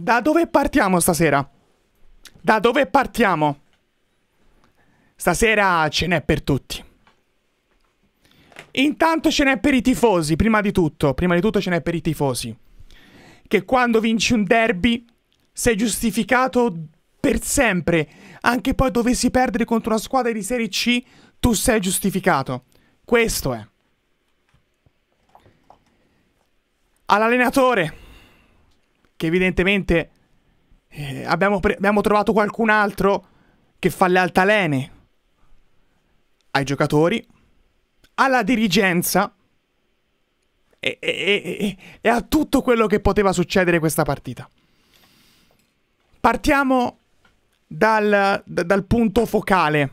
Da dove partiamo stasera? Da dove partiamo? Stasera ce n'è per tutti. Intanto ce n'è per i tifosi, prima di tutto. Prima di tutto ce n'è per i tifosi. Che quando vinci un derby sei giustificato per sempre. Anche poi dovessi perdere contro una squadra di Serie C, tu sei giustificato. Questo è. All'allenatore che evidentemente eh, abbiamo, abbiamo trovato qualcun altro che fa le altalene ai giocatori, alla dirigenza e, e, e, e, a tutto quello che poteva succedere questa partita. Partiamo dal, dal punto focale.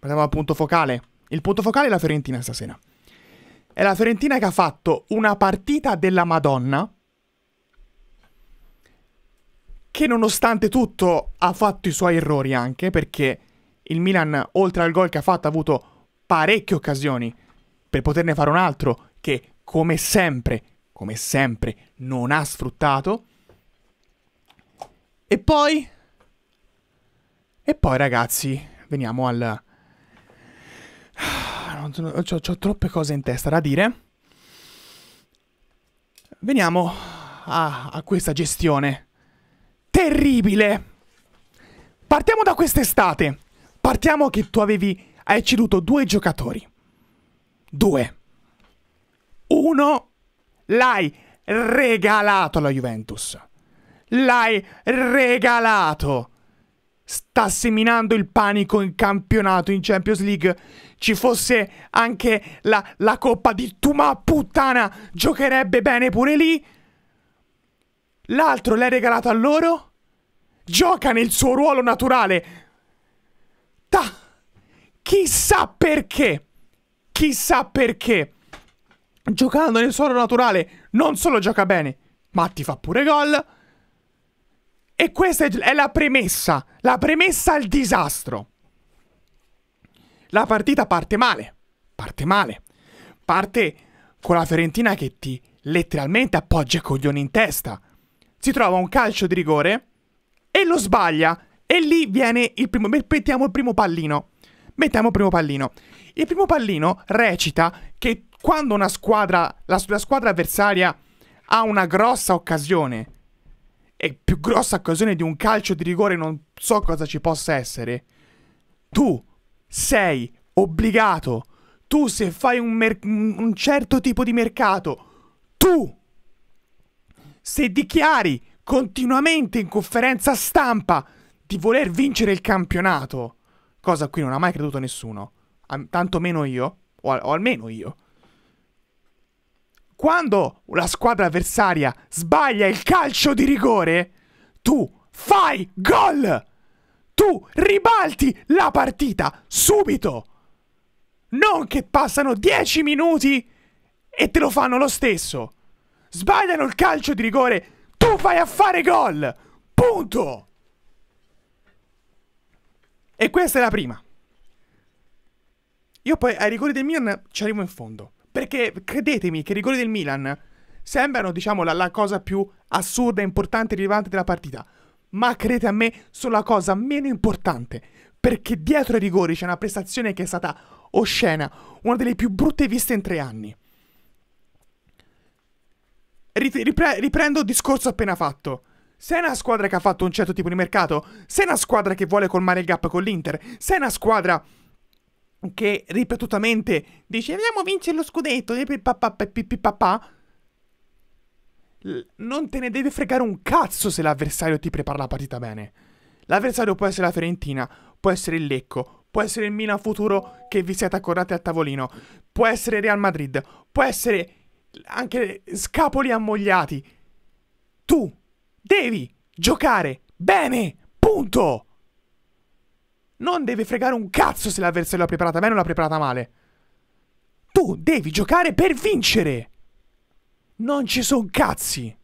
Partiamo dal punto focale. Il punto focale è la Fiorentina stasera. È la Fiorentina che ha fatto una partita della Madonna che nonostante tutto ha fatto i suoi errori anche, perché il Milan, oltre al gol che ha fatto, ha avuto parecchie occasioni per poterne fare un altro che, come sempre, come sempre, non ha sfruttato. E poi... E poi, ragazzi, veniamo al... Ho, ho troppe cose in testa da dire. Veniamo a, a questa gestione terribile. Partiamo da quest'estate. Partiamo che tu avevi... Hai ceduto due giocatori. Due. Uno l'hai regalato alla Juventus. L'hai regalato. Sta seminando il panico in campionato, in Champions League. Ci fosse anche la, la coppa di Tuma puttana, giocherebbe bene pure lì. L'altro l'hai regalato a loro? Gioca nel suo ruolo naturale. Ta. Chissà perché. Chissà perché. Giocando nel suo ruolo naturale, non solo gioca bene, ma ti fa pure gol. E questa è la premessa, la premessa al disastro. La partita parte male, parte male, parte con la Fiorentina che ti letteralmente appoggia i coglioni in testa. Si trova un calcio di rigore e lo sbaglia. E lì viene il primo... Mettiamo il primo pallino. Mettiamo il primo pallino. Il primo pallino recita che quando una squadra, la, la squadra avversaria ha una grossa occasione, e più grossa occasione di un calcio di rigore non so cosa ci possa essere, tu sei obbligato, tu se fai un, un certo tipo di mercato, tu se dichiari continuamente in conferenza stampa di voler vincere il campionato, cosa a cui non ha mai creduto nessuno, tanto meno io, o, al o almeno io. Quando la squadra avversaria sbaglia il calcio di rigore, tu fai gol! Tu ribalti la partita subito! Non che passano dieci minuti e te lo fanno lo stesso! Sbagliano il calcio di rigore tu vai a fare gol! Punto! E questa è la prima. Io poi ai rigori del Milan ci arrivo in fondo. Perché credetemi che i rigori del Milan sembrano, diciamo, la, la cosa più assurda, importante e rilevante della partita. Ma credete a me, sono la cosa meno importante. Perché dietro ai rigori c'è una prestazione che è stata oscena, una delle più brutte viste in tre anni ripre riprendo il discorso appena fatto. Se è una squadra che ha fatto un certo tipo di mercato, se è una squadra che vuole colmare il gap con l'Inter, se è una squadra che ripetutamente dice andiamo a vincere lo scudetto, non te ne deve fregare un cazzo se l'avversario ti prepara la partita bene. L'avversario può essere la Fiorentina, può essere il Lecco, può essere il Milan futuro che vi siete accordati al tavolino, può essere Real Madrid, può essere anche scapoli ammogliati. Tu devi giocare bene, punto. Non deve fregare un cazzo se l'avversario l'ha preparata bene o l'ha preparata male. Tu devi giocare per vincere. Non ci sono cazzi.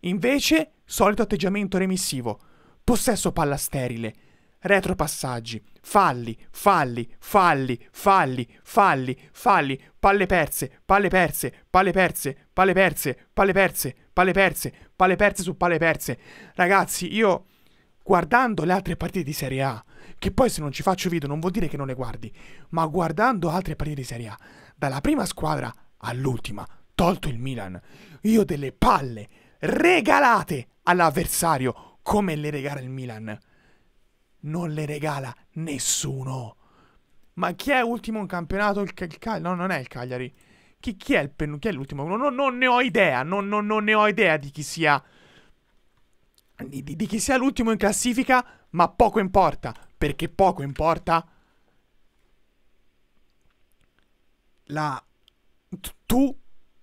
Invece, solito atteggiamento remissivo. Possesso palla sterile retropassaggi, falli, falli, falli, falli, falli, falli, palle perse, palle perse, palle perse, palle perse, palle perse, palle perse, palle perse su palle perse. Ragazzi, io guardando le altre partite di Serie A, che poi se non ci faccio video non vuol dire che non le guardi, ma guardando altre partite di Serie A, dalla prima squadra all'ultima, tolto il Milan, io delle palle regalate all'avversario come le regala il Milan non le regala nessuno. Ma chi è ultimo in campionato? Il, il, il no, non è il Cagliari. Chi, chi, è, il chi è l'ultimo? Non, non, ne ho idea. Non, non, non, ne ho idea di chi sia. Di, di, di chi sia l'ultimo in classifica. Ma poco importa. Perché poco importa. La. Tu.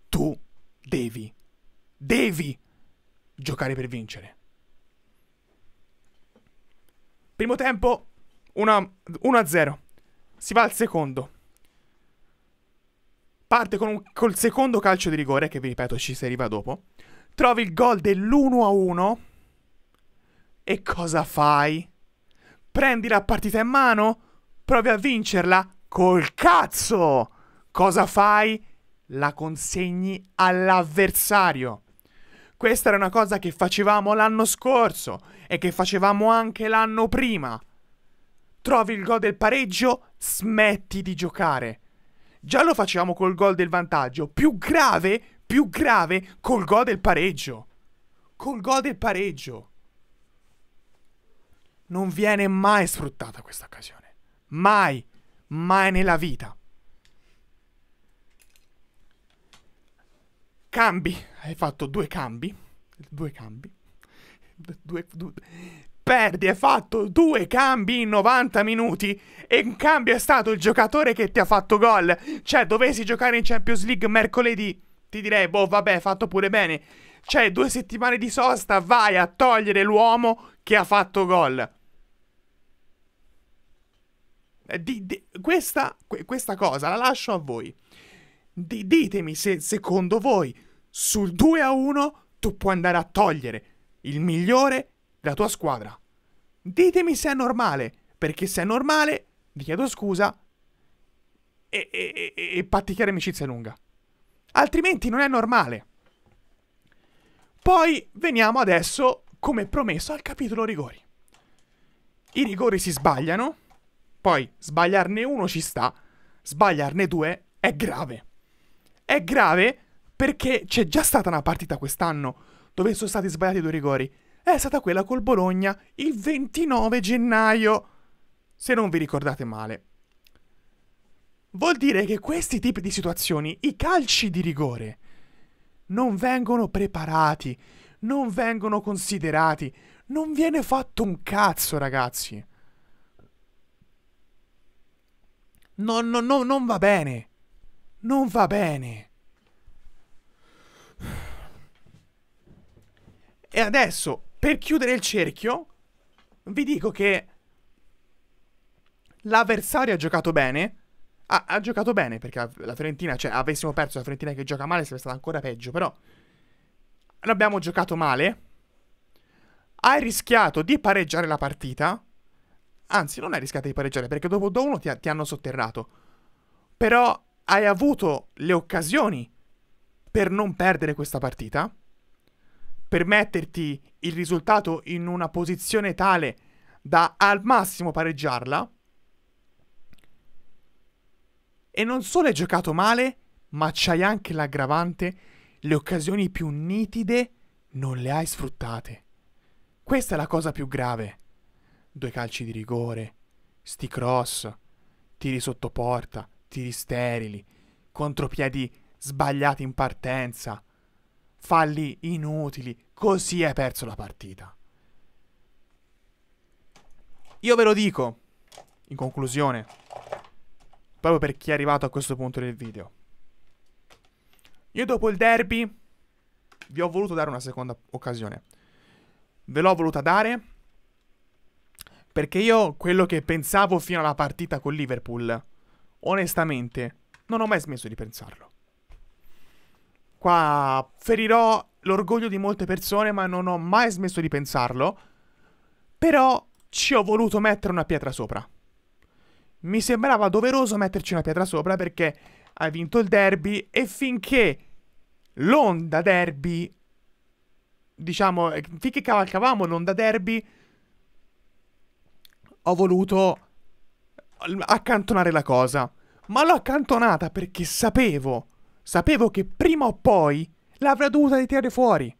Tu. Devi. Devi. Giocare per vincere. Primo tempo 1-0. Si va al secondo. Parte con un, col secondo calcio di rigore, che vi ripeto ci si arriva dopo. Trovi il gol dell'1-1. E cosa fai? Prendi la partita in mano, provi a vincerla col cazzo. Cosa fai? La consegni all'avversario. Questa era una cosa che facevamo l'anno scorso e che facevamo anche l'anno prima. Trovi il gol del pareggio, smetti di giocare. Già lo facevamo col gol del vantaggio, più grave, più grave col gol del pareggio. Col gol del pareggio. Non viene mai sfruttata questa occasione. Mai, mai nella vita. Cambi, hai fatto due cambi. Due cambi. Due, due. Perdi, hai fatto due cambi in 90 minuti e in cambio è stato il giocatore che ti ha fatto gol. Cioè, dovessi giocare in Champions League mercoledì, ti direi, boh, vabbè, fatto pure bene. Cioè, due settimane di sosta, vai a togliere l'uomo che ha fatto gol. Eh, di, di, questa, questa cosa la lascio a voi. D- ditemi se secondo voi sul 2 a 1 tu puoi andare a togliere il migliore della tua squadra. Ditemi se è normale, perché se è normale vi chiedo scusa e, e, e, e patticchiare amicizia lunga. Altrimenti non è normale. Poi veniamo adesso, come promesso, al capitolo rigori. I rigori si sbagliano, poi sbagliarne uno ci sta, sbagliarne due è grave. È grave perché c'è già stata una partita quest'anno dove sono stati sbagliati due rigori. È stata quella col Bologna il 29 gennaio, se non vi ricordate male. Vuol dire che questi tipi di situazioni, i calci di rigore, non vengono preparati, non vengono considerati, non viene fatto un cazzo, ragazzi. No, no, no, non va bene non va bene. E adesso, per chiudere il cerchio, vi dico che l'avversario ha giocato bene. Ha, ha, giocato bene perché la Fiorentina, cioè avessimo perso la Fiorentina che gioca male sarebbe stata ancora peggio, però l'abbiamo giocato male. Hai rischiato di pareggiare la partita. Anzi, non hai rischiato di pareggiare perché dopo 2-1 ti, ti hanno sotterrato. Però hai avuto le occasioni per non perdere questa partita, per metterti il risultato in una posizione tale da al massimo pareggiarla, e non solo hai giocato male, ma c'hai anche l'aggravante, le occasioni più nitide non le hai sfruttate. Questa è la cosa più grave. Due calci di rigore, sti cross, tiri sotto porta, tiri sterili, contropiedi sbagliati in partenza, falli inutili, così hai perso la partita. Io ve lo dico, in conclusione, proprio per chi è arrivato a questo punto del video. Io dopo il derby vi ho voluto dare una seconda occasione. Ve l'ho voluta dare perché io quello che pensavo fino alla partita con Liverpool onestamente, non ho mai smesso di pensarlo. Qua ferirò l'orgoglio di molte persone, ma non ho mai smesso di pensarlo. Però ci ho voluto mettere una pietra sopra. Mi sembrava doveroso metterci una pietra sopra perché hai vinto il derby e finché l'onda derby, diciamo, eh, finché cavalcavamo l'onda derby, ho voluto accantonare la cosa. Ma l'ho accantonata perché sapevo, sapevo che prima o poi l'avrei dovuta ritirare fuori.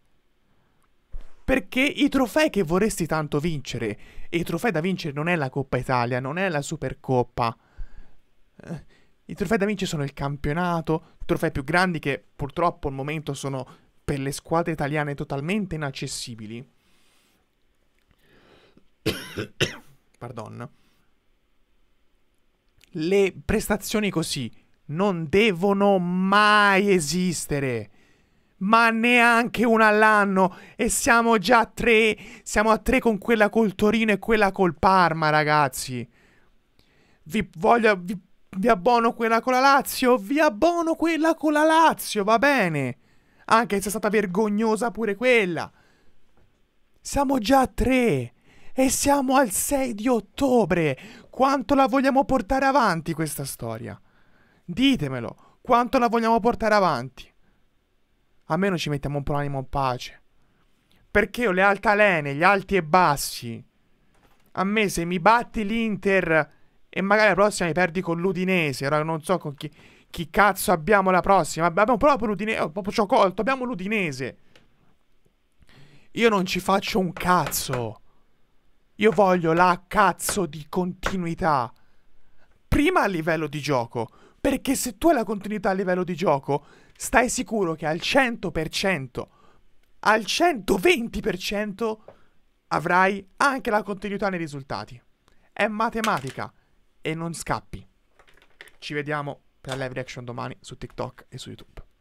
Perché i trofei che vorresti tanto vincere, e i trofei da vincere non è la Coppa Italia, non è la Supercoppa. Eh, I trofei da vincere sono il campionato, i trofei più grandi che purtroppo al momento sono per le squadre italiane totalmente inaccessibili. Pardon le prestazioni così non devono mai esistere. Ma neanche una all'anno. E siamo già a tre. Siamo a tre con quella col Torino e quella col Parma, ragazzi. Vi voglio. Vi, vi abbono quella con la Lazio. Vi abbono quella con la Lazio, va bene. Anche se è stata vergognosa pure quella. Siamo già a tre. E siamo al 6 di ottobre. Quanto la vogliamo portare avanti questa storia? Ditemelo, quanto la vogliamo portare avanti? Almeno ci mettiamo un po' l'animo in pace. Perché ho le altalene, gli alti e bassi. A me se mi batti l'Inter e magari la prossima mi perdi con l'Udinese, ora non so con chi, chi cazzo abbiamo la prossima. Abbiamo proprio l'Udinese, oh, proprio ci colto, abbiamo l'Udinese. Io non ci faccio un cazzo. Io voglio la cazzo di continuità. Prima a livello di gioco, perché se tu hai la continuità a livello di gioco, stai sicuro che al 100%, al 120% avrai anche la continuità nei risultati. È matematica e non scappi. Ci vediamo per la live reaction domani su TikTok e su YouTube.